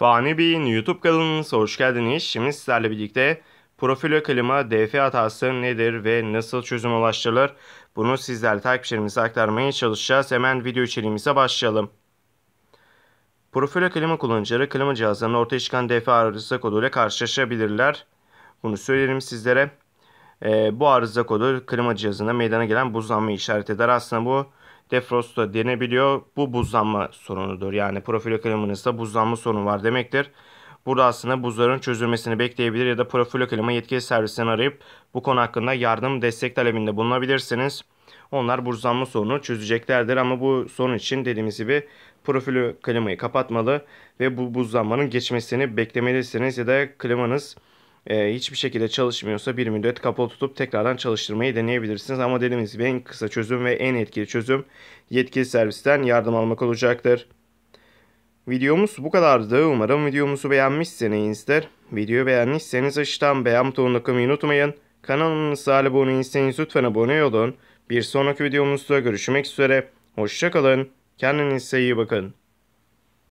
Fani Bey'in YouTube kanalınıza hoş geldiniz. Şimdi sizlerle birlikte profilo klima DF hatası nedir ve nasıl çözüm ulaştırılır? Bunu sizlerle takipçilerimize aktarmaya çalışacağız. Hemen video içeriğimize başlayalım. Profilo klima kullanıcıları klima cihazlarının ortaya çıkan DF arıza koduyla karşılaşabilirler. Bunu söylerim sizlere. E, bu arıza kodu klima cihazında meydana gelen buzlanma işaret eder. Aslında bu defrost da denebiliyor. Bu buzlanma sorunudur. Yani profilo klimanızda buzlanma sorunu var demektir. Burada aslında buzların çözülmesini bekleyebilir ya da profilo klima yetkili servisini arayıp bu konu hakkında yardım destek talebinde bulunabilirsiniz. Onlar buzlanma sorunu çözeceklerdir ama bu sorun için dediğimiz gibi profilo klimayı kapatmalı ve bu buzlanmanın geçmesini beklemelisiniz ya da klimanız e, hiçbir şekilde çalışmıyorsa bir müddet kapalı tutup tekrardan çalıştırmayı deneyebilirsiniz. Ama dediğimiz gibi en kısa çözüm ve en etkili çözüm yetkili servisten yardım almak olacaktır. Videomuz bu kadardı. Umarım videomuzu beğenmişsinizdir. Videoyu beğenmişseniz aşağıdan beğen butonuna kılmayı unutmayın. Kanalımıza abone değilseniz lütfen abone olun. Bir sonraki videomuzda görüşmek üzere. Hoşçakalın. Kendinize iyi bakın.